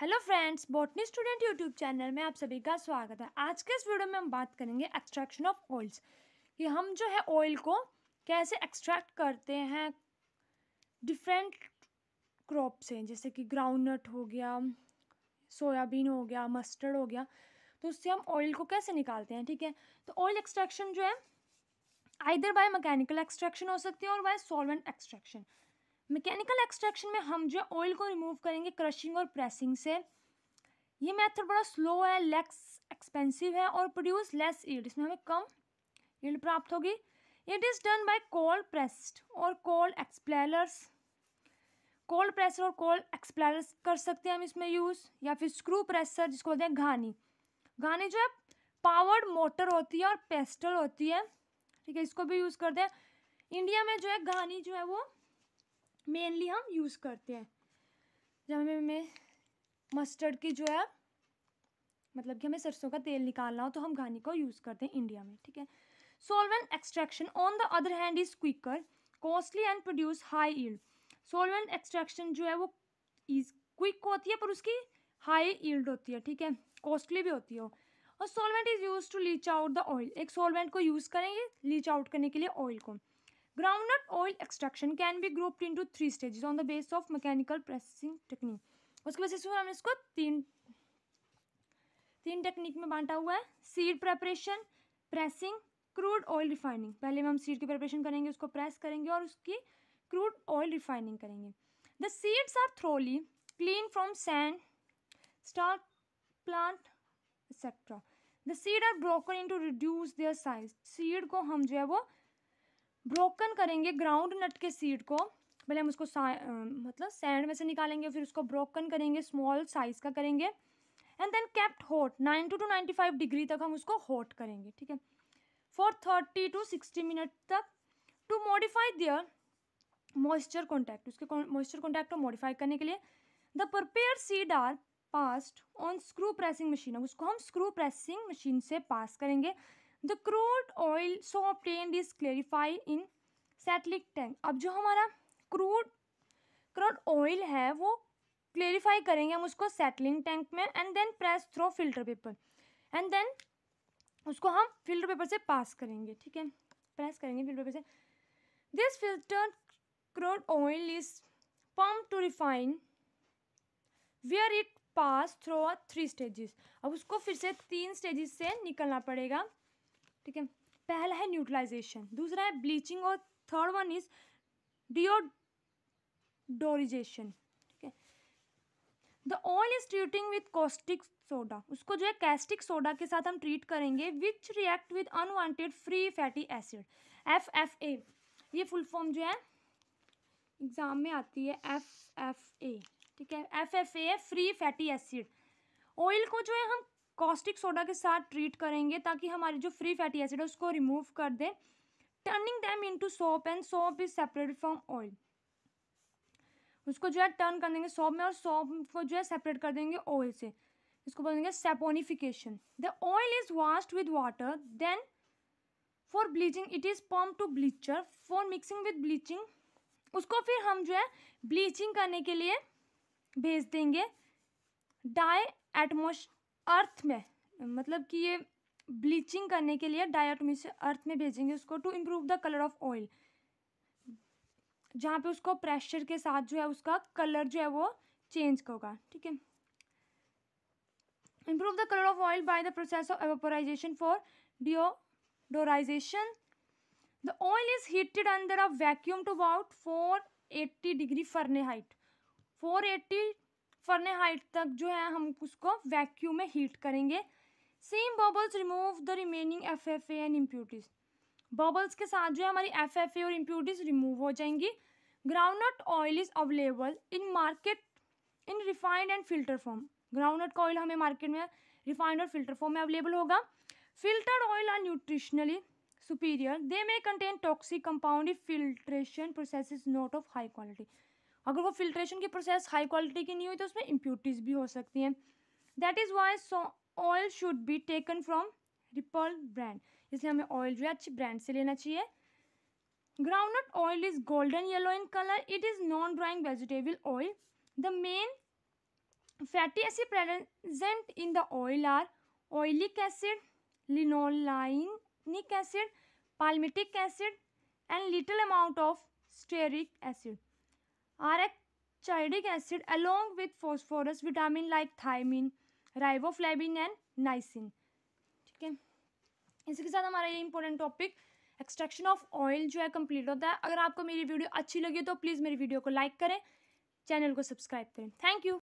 Hello friends botany student YouTube channel में आप सभी का स्वागत है आज के इस वीडियो में हम बात करेंगे एक्सट्रैक्शन ऑफ ऑयल्स कि हम जो है ऑयल को कैसे एक्सट्रैक्ट करते हैं डिफरेंट क्रॉप से जैसे कि ग्राउंडनट हो गया सोयाबीन हो गया मस्टर्ड हो गया तो उससे हम ऑयल को कैसे निकालते हैं ठीक है तो ऑयल एक्सट्रैक्शन जो है आइदर बाय मकैनिकल एक्सट्रैक्शन हो सकती है और by solvent extraction mechanical extraction में हम जो ऑयल को रिमूव करेंगे क्रशिंग और प्रेसिंग से ये मेथड बड़ा स्लो है लेस एक्सपेंसिव है और प्रोड्यूस लेस ईल्ड इसमें हमें कम ईल्ड प्राप्त होगी it is done by cold pressed और कोल्ड एक्सप्लेलर्स कोल्ड प्रेसर और कोल्ड एक्सप्लेलर्स कर सकते हैं हम इसमें यूज़ या फिर स्क्रू प्रेसर जिसको बोलते हैं घानी घानी जो है पावर्ड मोटर होती है और पेस्टल होती है ठीक है इसको भी यूज़ करते हैं इंडिया में जो है घानी जो है वो मेनली हम यूज़ करते हैं जब हमें में मस्टर्ड की जो है मतलब कि हमें सरसों का तेल निकालना हो तो हम घानी को यूज़ करते हैं इंडिया में ठीक है solvent extraction on the other hand is quicker costly and produce high yield solvent extraction जो है वो इज क्विक होती है पर उसकी हाई ईल्ड होती है ठीक है कॉस्टली भी होती है हो। और solvent is use to leach out the oil एक सोलवेंट को यूज़ करेंगे लीच आउट करने के लिए ऑयल को Groundnut oil extraction can be grouped into three stages on the basis of mechanical pressing technique. उसके बेसिस पर हमने इसको तीन तीन टेक्निक में बांटा हुआ है seed preparation pressing crude oil refining पहले में हम सीड की प्रेपरेशन करेंगे उसको प्रेस करेंगे और उसकी क्रूड ऑयल रिफाइनिंग करेंगे the seeds are thoroughly clean from sand star plant etcetera the seed are broken in to reduce their size seed को हम जो है वो ब्रोकन करेंगे ग्राउंड नट के सीड को पहले हम उसको आ, मतलब सैंड में से निकालेंगे फिर उसको ब्रोकन करेंगे स्मॉल साइज़ का करेंगे and then kept hot ninety to ninety five degree तक हम उसको हॉट करेंगे ठीक है for thirty to sixty minute तक to modify their moisture contact उसके मॉइस्चर कॉन्टैक्ट को मॉडिफाई करने के लिए the prepare seed are passed on screw pressing machine उसको हम स्क्रू प्रेसिंग मशीन से पास करेंगे the crude oil so obtain is clarified in settling tank अब जो हमारा क्रूड क्रूड ऑयल है वो क्लेरिफाई करेंगे हम उसको सेटलिंग टैंक में and then press through filter paper and then उसको हम फिल्टर पेपर से पास करेंगे ठीक है प्रेस करेंगे फिल्टर पेपर से this filter crude oil is pump to refine where it pass through three stages अब उसको फिर से तीन स्टेजेस से निकलना पड़ेगा ठीक है पहला है न्यूट्रलाइजेशन दूसरा है ब्लीचिंग और थर्ड वन इज डिओडोरिजेशन ठीक है the oil is treating with caustic soda उसको जो है कैस्टिक सोडा के साथ हम ट्रीट करेंगे which react with unwanted free fatty acid F F A ये फुल फॉर्म जो है एग्ज़ाम में आती है एफ एफ ए ठीक है F F A free fatty acid oil को जो है हम कॉस्टिक सोडा के साथ ट्रीट करेंगे ताकि हमारी जो फ्री फैटी एसिड है उसको रिमूव कर दें turning them into soap and soap is separate from oil उसको जो है टर्न कर देंगे सोप में और सोप को जो है सेपरेट कर देंगे ऑयल से इसको बोल देंगे saponification the oil is washed with water then for bleaching it is pump to bleacher for mixing with bleaching उसको फिर हम जो है ब्लीचिंग करने के लिए भेज देंगे डाई एटमोस्ट अर्थ में मतलब कि ये ब्लीचिंग करने के लिए डायाटोमी से अर्थ में भेजेंगे उसको to improve the colour of oil जहाँ पे उसको प्रेशर के साथ जो है उसका कलर जो है वो चेंज होगा ठीक है improve the colour of oil by the process of evaporization for deodorization the oil is heated under a vacuum to about four eighty degree Fahrenheit four eighty हाइट तक जो है हम उसको वैक्यूम में हीट करेंगे same bubbles remove the remaining F F and impurities bubbles के साथ जो है हमारी एफ एफ ए और इम्प्यूटीज रिमूव हो जाएंगी groundnut oil is available in market in refined and filter form groundnut का ऑयल हमें मार्केट में रिफाइंड और फिल्टर फॉर्म में अवेलेबल होगा filtered oil are nutritionally superior they may contain toxic compound if filtration process is not of high quality अगर वो filtration की process high quality की नहीं हुई तो उसमें इम्प्यूरिटीज़ भी हो सकती हैं that is why so oil should be taken from reputed brand इसलिए हमें ऑयल जो है अच्छी ब्रांड से लेना चाहिए groundnut oil is golden yellow in colour it is non drying vegetable oil the main fatty acid present in the oil are oleic acid linolenic acid palmitic acid and little amount of stearic acid are acid along with with vitamin like like thiamine and niacin ठीक है इसी के साथ हमारा ये important topic extraction of oil जो है complete होता है अगर आपको मेरी वीडियो अच्छी लगी तो प्लीज़ मेरी वीडियो को लाइक करें चैनल को सब्सक्राइब करें थैंक यू